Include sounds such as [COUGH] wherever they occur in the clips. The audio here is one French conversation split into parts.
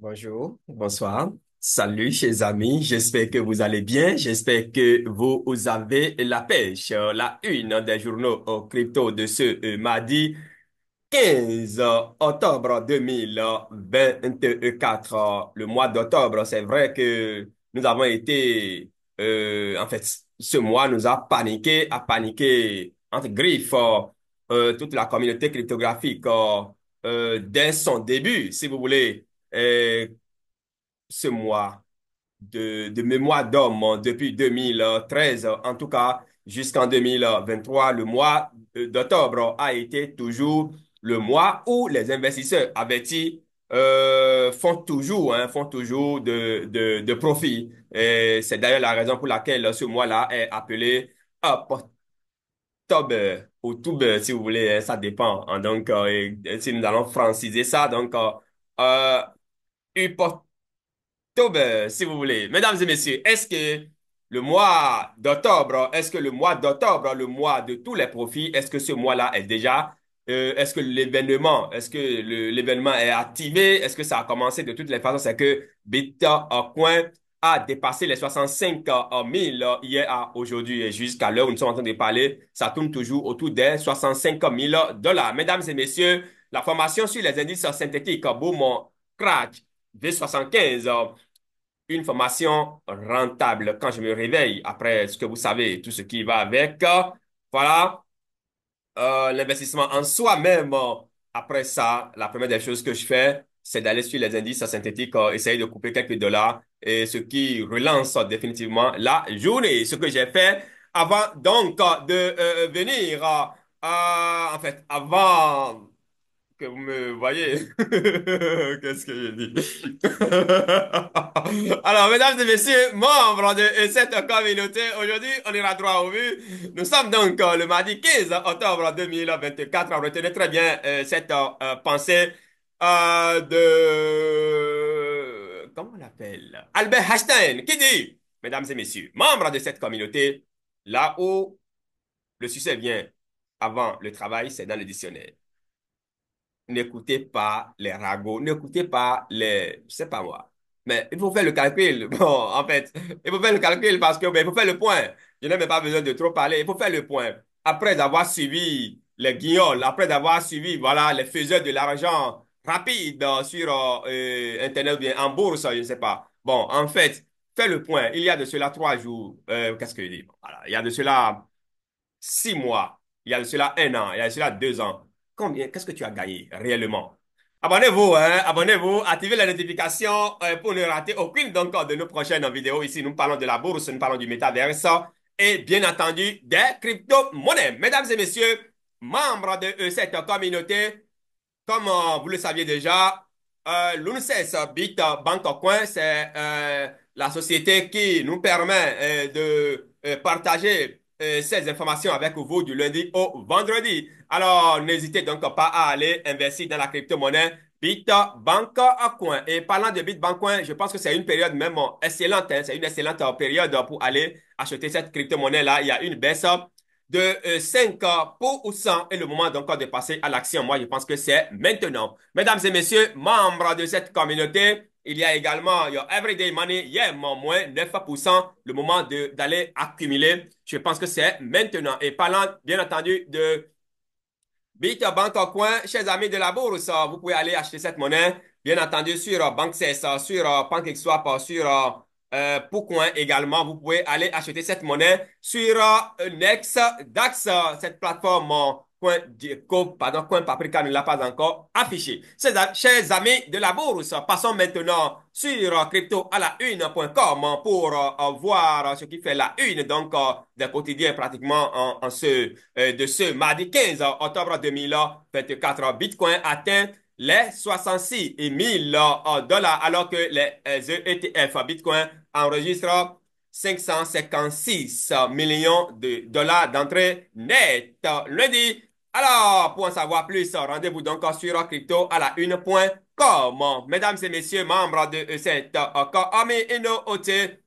Bonjour, bonsoir. Salut, chers amis. J'espère que vous allez bien. J'espère que vous, avez la pêche. La une des journaux crypto de ce euh, mardi 15 octobre 2024. Le mois d'octobre, c'est vrai que nous avons été, euh, en fait, ce mois nous a paniqué, a paniqué entre griffes euh, toute la communauté cryptographique dès son début, si vous voulez. Et eh, ce mois de, de mémoire d'homme hein, depuis 2013, hein, en tout cas jusqu'en 2023, le mois d'octobre a été toujours le mois où les investisseurs avaient euh, font toujours, hein, font toujours de, de, profit. Et c'est d'ailleurs la raison pour laquelle ce mois-là est appelé octobre ou tout si vous voulez, ça dépend. Donc, euh, si nous allons franciser ça, donc, euh, euh octobre, si vous voulez. Mesdames et messieurs, est-ce que le mois d'octobre, est-ce que le mois d'octobre, le mois de tous les profits, est-ce que ce mois-là est déjà, euh, est-ce que l'événement, est-ce que l'événement est activé, est-ce que ça a commencé de toutes les façons, c'est que Bitcoin a dépassé les 65 000 euh, euh, hier à aujourd'hui et jusqu'à l'heure où nous sommes en train de parler, ça tourne toujours autour des 65 000 dollars. Mesdames et messieurs, la formation sur les indices synthétiques, boom, crack, V75, une formation rentable. Quand je me réveille, après ce que vous savez, tout ce qui va avec, voilà, euh, l'investissement en soi-même. Après ça, la première des choses que je fais, c'est d'aller sur les indices synthétiques, euh, essayer de couper quelques dollars, et ce qui relance définitivement la journée. Ce que j'ai fait avant donc de euh, venir, en fait, avant que vous me voyez. [LAUGHS] Qu'est-ce que j'ai dit [LAUGHS] Alors, mesdames et messieurs, membres de cette communauté, aujourd'hui, on ira droit au but. Nous sommes donc euh, le mardi 15 octobre 2024. Retenez très bien euh, cette euh, pensée de... Comment on l'appelle Albert Einstein, qui dit, mesdames et messieurs, membres de cette communauté, là où le succès vient avant le travail, c'est dans le dictionnaire n'écoutez pas les ragots, n'écoutez pas les, je sais pas moi. Mais il faut faire le calcul. [LAUGHS] Bon, en fait, il faut faire le calcul parce que, ben, il faut faire le point. Je n'ai même pas besoin de trop parler. Il faut faire le point. Après avoir suivi les guignols, après avoir suivi, voilà, les faiseurs de l'argent rapide sur euh, euh, Internet ou bien en bourse, je ne sais pas. Bon, en fait, fais le point. Il y a de cela trois jours. Euh, qu'est-ce que je dis? il y a de cela six mois. Il y a de cela un an. Il y a de cela deux ans qu'est-ce que tu as gagné réellement? Abonnez-vous, hein, abonnez-vous, activez la notification euh, pour ne rater aucune donc, de nos prochaines vidéos. Ici, nous parlons de la bourse, nous parlons du métavers et bien entendu des crypto-monnaies. Mesdames et messieurs, membres de cette communauté, comme euh, vous le saviez déjà, euh, Bit Coin, c'est euh, la société qui nous permet de partager euh, ces informations avec vous du lundi au vendredi. Alors, n'hésitez donc pas à aller investir dans la crypto-monnaie Coin. Et parlant de Coin, je pense que c'est une période même excellente. Hein. c'est une excellente euh, période pour aller acheter cette crypto-monnaie-là. Il y a une baisse de 5% euh, et le moment donc de passer à l'action. Moi, je pense que c'est maintenant. Mesdames et messieurs, membres de cette communauté, il y a également your everyday money, il y a moins 9% le moment d'aller accumuler. Je pense que c'est maintenant. Et parlant, bien entendu, de Bit coin, chers amis de la bourse, vous pouvez aller acheter cette monnaie, bien entendu, sur euh, Banksess, sur euh, PancakeSwap, sur euh, euh également. Vous pouvez aller acheter cette monnaie sur NexDax, cette plateforme coin, pardon, coin paprika ne l'a pas encore affiché. Chers amis de la bourse, passons maintenant sur euh, crypto à la une.com pour euh, voir ce qui fait la une donc euh, des quotidiens quotidien pratiquement en, ce, de ce mardi 15 octobre 2024. Bitcoin atteint les 66 000 dollars alors que les ETF e Bitcoin enregistrent 556 millions de dollars d'entrée nette lundi alors, pour en savoir plus, rendez-vous donc sur crypto à la une.com. Mesdames et messieurs, membres de cette euh, communauté,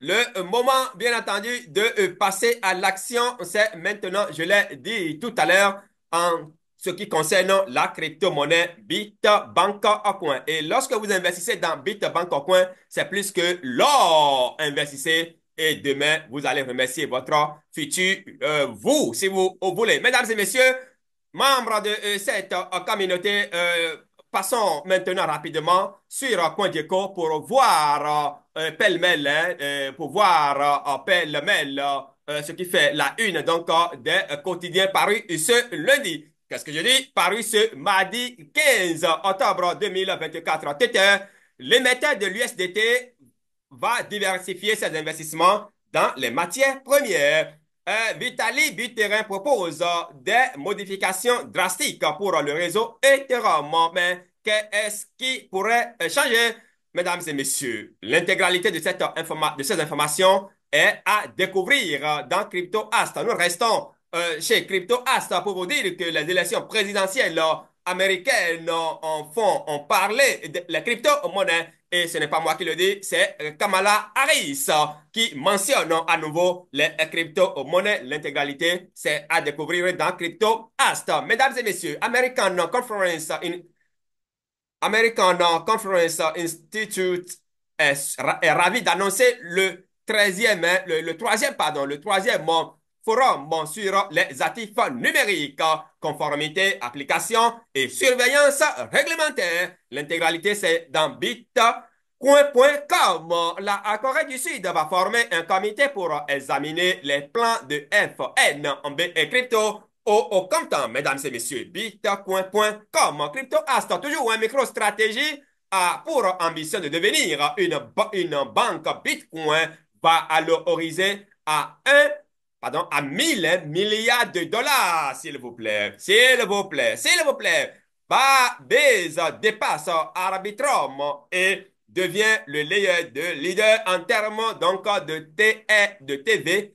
le moment, bien entendu, de euh, passer à l'action, c'est maintenant, je l'ai dit tout à l'heure, en ce qui concerne la crypto-monnaie BitBank Coin. Et lorsque vous investissez dans BitBank Coin, c'est plus que l'or. Investissez et demain, vous allez remercier votre futur euh, vous, si vous voulez. Mesdames et messieurs, membres de euh, cette euh, communauté, passons maintenant rapidement sur Coindeco pour voir pêle-mêle, hein, pour voir pêle-mêle ce qui fait la une donc des quotidiens parus ce lundi. Qu'est-ce que je dis? Paru ce mardi 15 octobre 2024. les l'émetteur de l'USDT va diversifier ses investissements dans les matières premières. Euh, Vitaly Buterin propose des modifications drastiques pour le réseau Ethereum. Mais qu'est-ce qui pourrait euh, changer? Mesdames et messieurs, l'intégralité de, cette informa- de ces informations est à découvrir dans CryptoAst. Nous restons euh, chez CryptoAst pour vous dire que les élections présidentielles américaines en font, ont parlé de la crypto-monnaie et ce n'est pas moi qui le dis, c'est Kamala Harris qui mentionne à nouveau les crypto-monnaies. L'intégralité, c'est à découvrir dans Crypto Ast. Mesdames et messieurs, American Conference, Institute est, ravi d'annoncer le 13e, le, pardon, le troisième e forum sur les actifs numériques, conformité, application et surveillance réglementaire. L'intégralité, c'est dans bitcoin.com. La Corée du Sud va former un comité pour examiner les plans de FN en B et crypto au, comptant. Mesdames et messieurs, bitcoin.com. Crypto a toujours une micro-stratégie pour ambition de devenir une, une banque Bitcoin va alors à 1 pardon, à 1000 hein, milliards de dollars, s'il vous plaît, s'il vous plaît, s'il vous plaît. Babéz dépasse Arbitrum et devient le de leader en termes donc de, TE, de TVL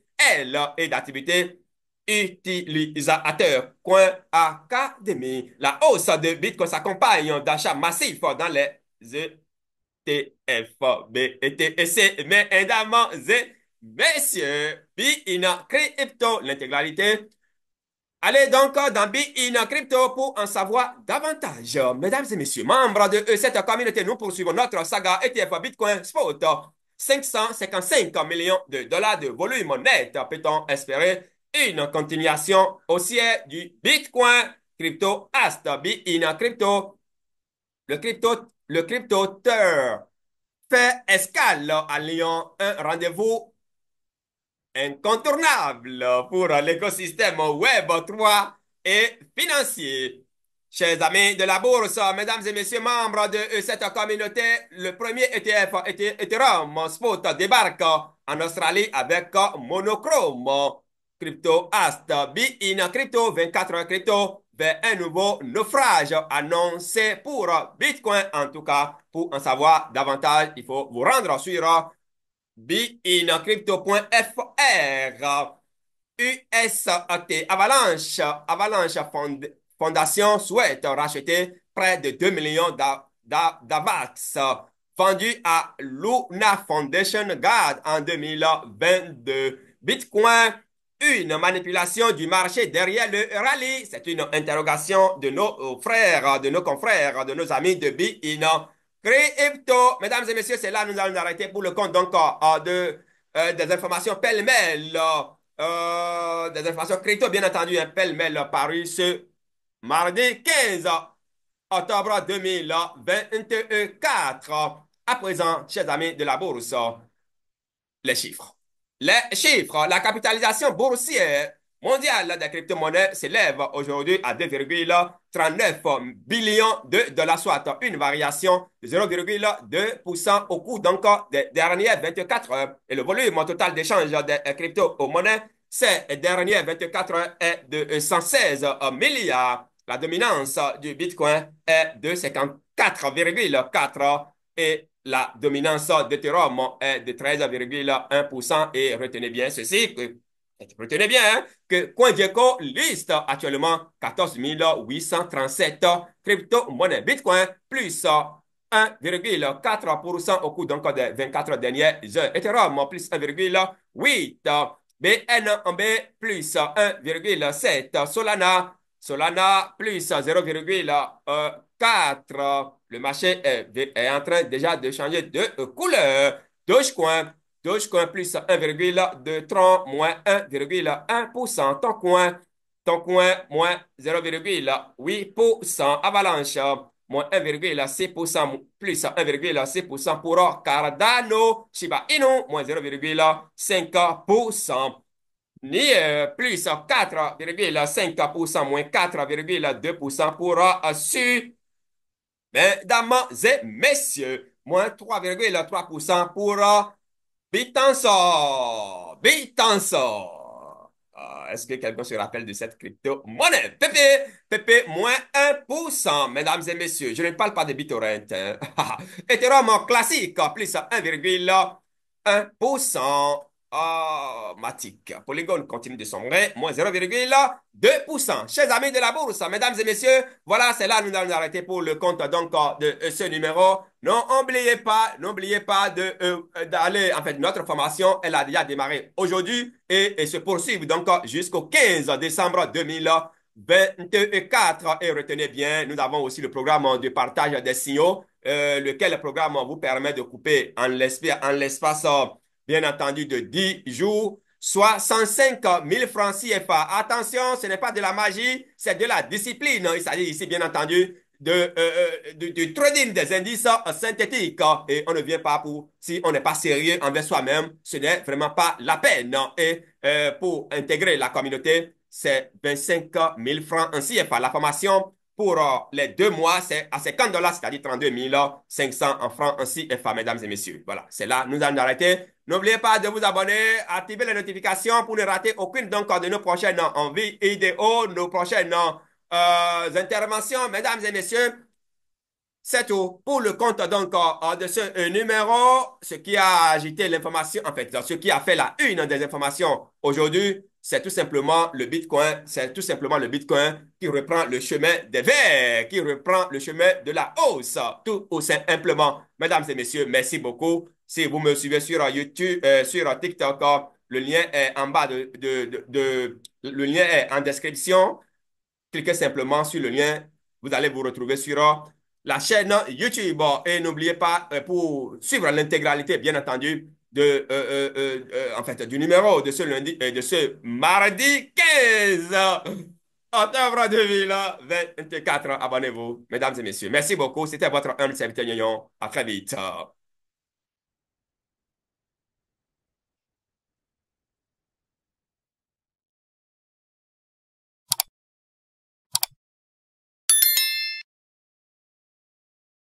et d'activité utilisateur. Coin Academy. La hausse de Bitcoin s'accompagne d'achats massifs dans les ETF, et TSC, mais évidemment, e messieurs, Bina Crypto, l'intégralité. Allez donc dans Bina Crypto pour en savoir davantage. Mesdames et messieurs, membres de cette communauté, nous poursuivons notre saga ETF Bitcoin Spot. 555 millions de dollars de volume net. Peut-on espérer une continuation haussière du Bitcoin Crypto Ast, Bina Crypto? Le crypto, le fait escale à Lyon. Un rendez-vous incontournable pour l'écosystème Web 3 et financier. Chers amis de la bourse, mesdames et messieurs membres de cette communauté, le premier ETF e Ethereum Spot débarque en Australie avec Monochrome, Crypto Ast, in Crypto 24 Crypto vers un nouveau naufrage annoncé pour Bitcoin. En tout cas, pour en savoir davantage, il faut vous rendre sur crypto.fr USAT Avalanche, Avalanche Fondation souhaite racheter près de 2 millions d'AVAX vendus à Luna Foundation Guard en 2022. Bitcoin, une manipulation du marché derrière le rallye. C'est une interrogation de nos frères, de nos confrères, de nos amis de Binance. Crypto, mesdames et messieurs, c'est là que nous allons arrêter pour le compte donc euh, de, euh, des informations pêle-mêle, euh, des informations crypto, bien entendu, un hein, pêle-mêle paru ce mardi 15 octobre 2024. À présent, chers amis de la bourse, les chiffres. Les chiffres, la capitalisation boursière mondiale des crypto-monnaies s'élève aujourd'hui à 2,39 billions de dollars, soit une variation de 0,2% au cours des dernières 24 heures. Et le volume total d'échange des crypto-monnaies ces dernières 24 heures est de 116 milliards. La dominance du Bitcoin est de 54,4 et la dominance d'Ethereum est de 13,1 et retenez bien ceci, et retenez bien hein, que CoinGecko liste actuellement 14 837 crypto-monnaies Bitcoin plus 1,4% au cours des 24 dernières heures. Ethereum plus 1,8%. BNB plus 1,7%. Solana, Solana plus 0,4%. Le marché est, est en train déjà de changer de couleur. Dogecoin Dogecoin plus 1,230, moins 1,1%. Ton ton coin, moins 0,8%. Avalanche moins 1,6% plus 1,6% pour Cardano. Shiba Inu moins 0,5%. Nier plus 4,5% moins 4,2% pour Su. Mesdames et messieurs, moins 3,3% pour Bitanso! Bitanso! Euh, est-ce que quelqu'un se rappelle de cette crypto-monnaie? Pepe pépé, moins 1%, mesdames et messieurs. Je ne parle pas de BitTorrent. Ethereum classique, plus 1,1% automatique. Polygon continue de sombrer, moins 0,2%. Chers amis de la bourse, mesdames et messieurs, voilà, c'est là nous allons arrêter pour le compte donc de euh, ce numéro. Non, n'oubliez pas, n'oubliez pas de euh, d'aller. En fait, notre formation, elle a déjà démarré aujourd'hui et, se poursuit donc jusqu'au 15 décembre 2024. Et retenez bien, nous avons aussi le programme de partage des signaux, euh, lequel programme vous permet de couper en l'espace bien entendu, de 10 jours, soit 105 000 francs CFA. Attention, ce n'est pas de la magie, c'est de la discipline. Il s'agit ici, bien entendu, de, euh, euh, trading des indices euh, synthétiques. Et on ne vient pas pour, si on n'est pas sérieux envers soi-même, ce n'est vraiment pas la peine. Et pour intégrer la communauté, c'est 25 000 francs en CFA. La formation pour les deux mois, c'est à 50 dollars, c'est-à-dire 32 500 francs en CFA, mesdames et messieurs. Voilà, c'est là, nous allons arrêter. N'oubliez pas de vous abonner, activer les notifications pour ne rater aucune de nos prochaines envies, idéaux, nos prochaines euh, interventions. Mesdames et messieurs, c'est tout pour le compte donc euh, de ce euh, numéro. Ce qui a agité l'information, en fait, ce qui a fait la une des informations aujourd'hui, c'est tout simplement le Bitcoin. C'est tout simplement le Bitcoin qui reprend le chemin des verts, qui reprend le chemin de la hausse. Tout ou simplement. Mesdames et messieurs, merci beaucoup. Si vous me suivez sur euh, YouTube, euh, sur euh, TikTok, le lien est en bas de, le lien est en description. Cliquez simplement sur le lien. Vous allez vous retrouver sur la chaîne YouTube. Et n'oubliez pas, pour suivre l'intégralité, bien entendu, de, en fait, du numéro de ce lundi, de ce mardi 15 octobre 2024. Abonnez-vous, mesdames et messieurs. Merci beaucoup. C'était votre humble serviteur Nyonyon. À très vite.